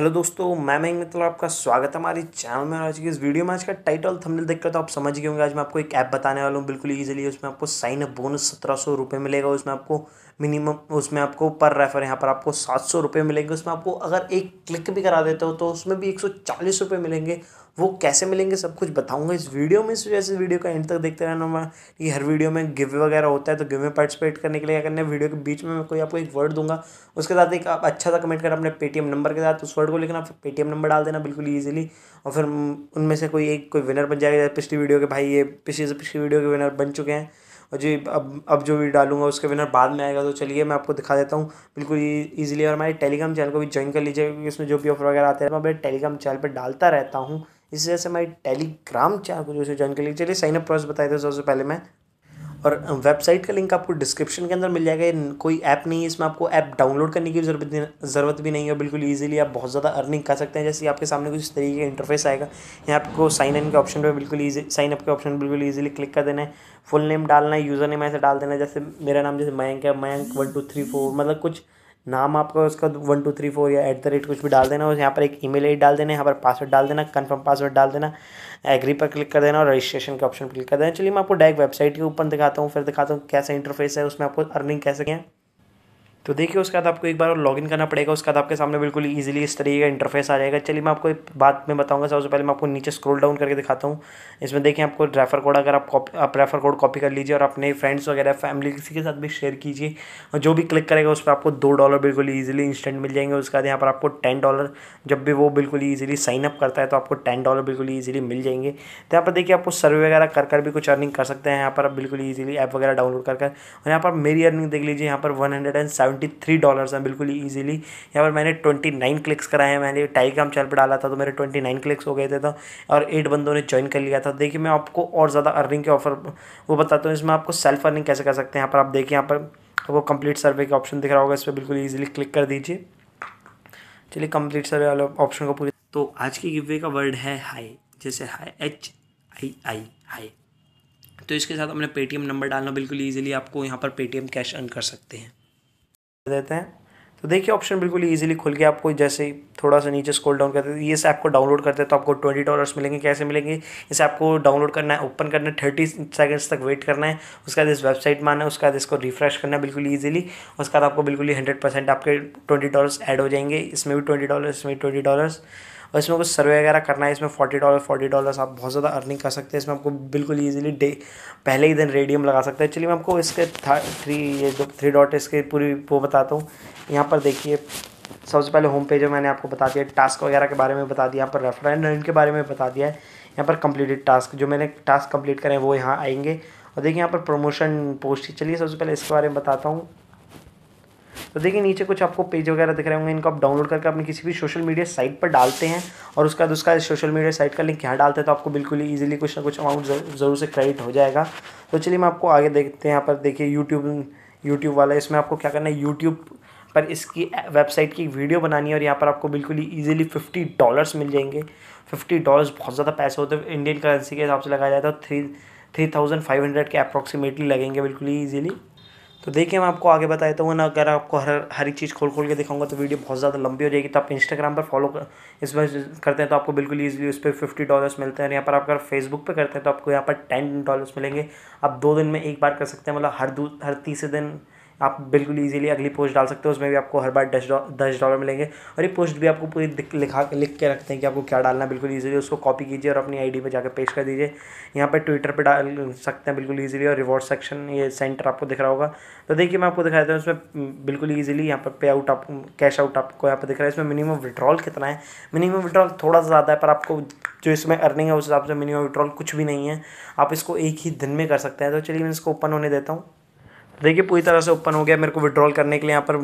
hello दोस्तों मैं मैं मित्र आपका स्वागत है हमारे चैनल में आज की इस वीडियो में आज का टाइटल थंबनेल देखकर तो आप समझ गए होंगे आज मैं आपको एक ऐप बताने वाला हूँ बिल्कुल ईजिली उसमें आपको साइन अप बोनस सत्रह सौ रुपये मिलेगा उसमें आपको मिनिमम उसमें आपको पर रेफर यहाँ पर आपको सात सौ रुपये मिलेंगे उसमें आपको अगर एक क्लिक भी करा देते हो तो उसमें भी एक सौ चालीस रुपये मिलेंगे वो कैसे मिलेंगे सब कुछ बताऊंगा इस वीडियो में इस वजह से वीडियो का एंड तक देखते रहना ये हर वीडियो में गिव वगैरह होता है तो गिव में पार्टिसिपेट करने के लिए क्या करना है वीडियो के बीच में मैं कोई आपको एक वर्ड दूंगा उसके साथ एक आप अच्छा सा कमेंट कर अपने पेटीएम नंबर के साथ उस वर्ड को लिखना फिर पेटीएम नंबर डाल देना बिल्कुल ईजिली और फिर उनमें से कोई एक कोई विनर बन जाएगा पिछली वीडियो के भाई ये पिछली से पिछली वीडियो के विनर बन चुके हैं और जी अब अब जो भी डालूंगा उसके विनर बाद में आएगा तो चलिए मैं आपको दिखा देता हूँ बिल्कुल ईजिली और हमारे टेलीग्राम चैनल को भी ज्वाइन कर लीजिए क्योंकि उसमें जो भी ऑफर वगैरह आते हैं मैं अपने टेलीग्राम चैनल पर डालता रहता हूँ इस वजह से हमारे टेलीग्राम चैनल को ज्वाइन कर लीजिए चलिए साइन अप प्रोसेस बताया था सबसे पहले मैं और वेबसाइट का लिंक आपको डिस्क्रिप्शन के अंदर मिल जाएगा कोई ऐप नहीं है इसमें आपको ऐप डाउनलोड करने की जरूरत ज़रूरत भी नहीं है बिल्कुल ईजिली आप बहुत ज़्यादा अर्निंग कर सकते हैं जैसे आपके सामने कुछ तरीके का इंटरफेस आएगा यहाँ आपको साइन इन के ऑप्शन पर बिल्कुल ईजी साइन अप के ऑप्शन बिल्कुल ईजिली क्लिक कर देना है फुल नेम डालना है यूज़र नेम ऐसे डाल देना है जैसे मेरा नाम जैसे मयंक है Mayank one two three four मतलब कुछ नाम आपका उसका वन टू थ्री फोर या एट द रेट कुछ भी डाल देना और यहाँ पर एक ईमेल आई डाल देना यहाँ पर पासवर्ड डाल देना कंफर्म पासवर्ड डाल देना एग्री पर क्लिक कर देना और रजिस्ट्रेशन के ऑप्शन पर क्लिक कर देना चलिए मैं आपको डायरेक्ट वेबसाइट के ऊपर दिखाता हूँ फिर दिखाता हूँ कैसा इंटरफेस है उसमें आपको अर्निंग कैसे क्या तो देखिए उसके बाद आपको एक बार और लॉगिन करना पड़ेगा उसके बाद आपके सामने बिल्कुल ईजिली इस तरीके का इंटरफेस आ जाएगा चलिए मैं आपको एक बात में बताऊंगा सबसे पहले मैं आपको नीचे स्क्रॉल डाउन करके दिखाता हूँ इसमें देखिए आपको रेफर कोड अगर आप कॉपी आप रेफर कोड कॉपी कर लीजिए और अपने फ्रेंड्स वगैरह फैमिली किसी के साथ भी शेयर कीजिए और जो भी क्लिक करेगा उस पर आपको दो डॉलर बिल्कुल ईजिली इंस्टेंट मिल जाएंगे उसके बाद यहाँ पर आपको टेन डॉलर जब भी वो बिल्कुल ईजिली साइन अप करता है तो आपको टेन डॉलर बिल्कुल ईजिली मिल जाएंगे तो यहाँ पर देखिए आपको सर्वे वगैरह कर कर भी कुछ अर्निंग कर सकते हैं यहाँ पर आप बिल्कुल ईजिली ऐप वगैरह डाउनलोड कर कर और यहाँ पर मेरी अर्निंग देख लीजिए यहाँ पर one hundred and seven seventy three dollars हैं बिल्कुल ईजिली यहाँ पर मैंने ट्वेंटी नाइन क्लिक्स कराए हैं मैंने टाइग्राम चैनल पर डाला था तो मेरे ट्वेंटी नाइन क्लिक्स हो गए थे तो और एट बंदों ने ज्वाइन कर लिया था देखिए मैं आपको और ज़्यादा अर्निंग के ऑफर वो बताता हूँ इसमें आपको सेल्फ अर्निंग कैसे कर सकते हैं यहाँ पर आप देखिए यहाँ पर वो कंप्लीट सर्वे का ऑप्शन दिख रहा होगा इस पर बिल्कुल ईजिली क्लिक कर दीजिए चलिए कंप्लीट सर्वे वाले ऑप्शन को पूरी तो आज की गिवे का वर्ड है हाई जैसे hi H I I hi तो इसके साथ अपने पेटीएम नंबर डालना बिल्कुल ईजिली आपको यहाँ पर पेटीएम कैश अर्न कर सकते हैं देते हैं तो देखिए ऑप्शन बिल्कुल ईजिली खुल गया आपको जैसे ही थोड़ा सा नीचे स्क्रॉल डाउन करते हैं ये तो ऐप को डाउनलोड करते हैं तो आपको ट्वेंटी डॉलर्स मिलेंगे कैसे मिलेंगे इस ऐप को डाउनलोड करना है ओपन करना है थर्टी सेकेंड्स तक वेट करना है उसके बाद इस वेबसाइट में आना है उसके बाद इसको रिफ्रेश करना है बिल्कुल ईजिली उसके बाद आपको बिल्कुल ही हंड्रेड परसेंट आपके ट्वेंटी डॉलर्स एड हो जाएंगे इसमें भी ट्वेंटी डॉलर इसमें भी ट्वेंटी डॉलर्स और इसमें कुछ सर्वे वगैरह करना है इसमें फोर्टी डॉलर फोर्टी डॉलर्स आप बहुत ज़्यादा अर्निंग कर सकते हैं इसमें आपको बिल्कुल ईजिली डे पहले ही दिन रेडियम लगा सकते हैं चलिए मैं आपको इसके थ्री ये जो थ्री डॉट इसके पूरी वो बताता हूँ यहाँ पर देखिए सबसे पहले होम पेज है मैंने आपको बता दिया टास्क वगैरह के बारे में बता दिया यहाँ पर रेफर के बारे में बता दिया है यहाँ पर कंप्लीटेड टास्क जो मैंने टास्क कंप्लीट करें वो यहाँ आएंगे और देखिए यहाँ पर प्रमोशन पोस्ट चलिए सबसे पहले इसके बारे में बताता हूँ तो देखिए नीचे कुछ आपको पेज वगैरह दिख रहे होंगे इनको आप डाउनलोड करके अपने किसी भी सोशल मीडिया साइट पर डालते हैं और उसका उसका सोशल मीडिया साइट का लिंक यहाँ डालते हैं तो आपको बिल्कुल ही ईजिली कुछ ना कुछ अमाउंट ज़रूर से क्रेडिट हो जाएगा तो चलिए मैं आपको आगे देखते हैं यहाँ पर देखिए यूट्यूब यूट्यूब वाला इसमें आपको क्या करना है यूट्यूब पर इसकी वेबसाइट की वीडियो बनानी है और यहाँ पर आपको बिल्कुल ही ईजिली फिफ्टी डॉलर्स मिल जाएंगे फिफ्टी डॉलर्स बहुत ज़्यादा पैसे होते हैं इंडियन करेंसी के हिसाब से लगाया जाता है three three thousand five hundred के अप्रॉक्सीमेटली लगेंगे बिल्कुल ही ईजिली तो देखिए मैं आपको आगे बताया तो वो ना अगर आपको हर हर एक चीज़ खोल खोल के दिखाऊंगा तो वीडियो बहुत ज़्यादा लंबी हो जाएगी तो आप इंस्टाग्राम पर फॉलो कर इस बार करते हैं तो आपको बिल्कुल ईजिली उस पर फिफ्टी डॉलर्स मिलते हैं यहाँ पर आप अगर फेसबुक पर करते हैं तो आपको यहाँ पर टेन डॉलर्स मिलेंगे आप दो दिन में एक बार कर सकते हैं मतलब हर दो हर तीसरे दिन आप बिल्कुल ईजिली अगली पोस्ट डाल सकते हो उसमें भी आपको हर बार दस दस डॉलर मिलेंगे और ये पोस्ट भी आपको पूरी लिखा लिख के रखते हैं कि आपको क्या डालना है बिल्कुल ईजिली उसको कॉपी कीजिए और अपनी आईडी पे जाकर पेश कर दीजिए यहाँ पर ट्विटर पर डाल सकते हैं बिल्कुल ईजिली और रिवॉर्ड सेक्शन ये सेंटर आपको दिख रहा होगा तो देखिए मैं आपको दिखा देता हूँ इसमें बिल्कुल ईजिली यहाँ पर पे आउट आप कैश आउट आपको यहाँ पर दिख रहा है इसमें मिनिमम विड्रॉल कितना है मिनिमम विड्रॉल थोड़ा सा ज़्यादा है पर आपको जो इसमें अर्निंग है उस हिसाब से मिनिमम विड्रॉल कुछ भी नहीं है आप इसको एक ही दिन में कर सकते हैं तो चलिए मैं इसको ओपन होने देता हूँ देखिए पूरी तरह से ओपन हो गया मेरे को विड्रॉल करने के लिए यहाँ पर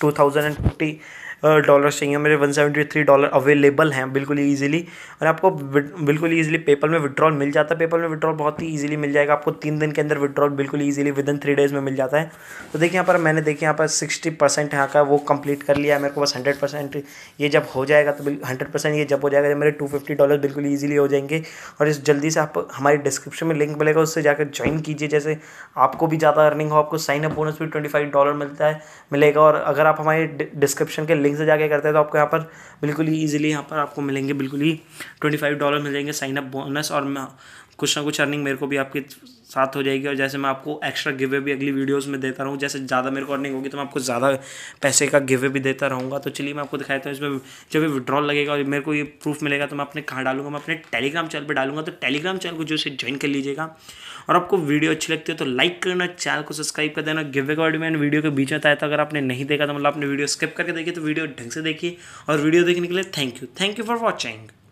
two thousand and fifty dollars चाहिए मेरे one seventy three dollar available हैं बिल्कुल ईजिली और आपको बिल्कुल ईजिली पेपल में विड्रॉल मिल जाता है पेपल में विड्रॉल बहुत ही ईजिली मिल जाएगा आपको तीन दिन के अंदर विड्रॉल बिल्कुल easily within three days में मिल जाता है तो देखिए यहाँ पर मैंने देखिए यहाँ पर सिक्सटी परसेंट यहाँ का वो कंप्लीट कर लिया है मेरे को बस हंड्रेड परसेंट ये जब हो जाएगा तो हंड्रेड परसेंट ये जब हो जाएगा मेरे टू फिफ्टी डॉलर बिल्कुल ईजिली हो जाएंगे और इस जल्दी से आप हमारी डिस्क्रिप्शन में लिंक मिलेगा उससे जाकर ज्वाइन कीजिए जैसे आपको भी ज़्यादा अर्निंग हो आपको साइन अप बोनस भी ट्वेंटी फाइव डॉलर मिलता है मिलेगा और अगर आप हमारे डिस्क्रिप्शन के हेडिंग से जाके करते हैं तो आपको यहाँ पर बिल्कुल ही ईजिली यहाँ पर आपको मिलेंगे बिल्कुल ही ट्वेंटी फाइव डॉलर मिल जाएंगे साइनअप बोनस और कुछ ना कुछ अर्निंग मेरे को भी आपके साथ हो जाएगी और जैसे मैं आपको एक्स्ट्रा गिवे भी अगली वीडियोस में देता रहूँ जैसे ज़्यादा मेरे को अर्निंग होगी तो मैं आपको ज़्यादा पैसे का गिवे भी देता रहूँगा तो चलिए मैं आपको दिखाया था इसमें जब भी विड्रॉल लगेगा और मेरे को ये प्रूफ मिलेगा तो मैं अपने कहाँ डालूंगा मैं अपने टेलीग्राम चैनल पर डालूंगा तो टेलीग्राम चैनल को जो इसे ज्वाइन कर लीजिएगा और आपको वीडियो अच्छी लगती है तो लाइक करना चैनल को सब्सक्राइब कर देना गिवे का ऑडियो मैंने वीडियो के बीच में आया था अगर आपने नहीं देखा तो मतलब आपने वीडियो स्किप करके देखिए तो वीडियो ढंग से देखिए और वीडियो देखने के लिए thank you thank you for watching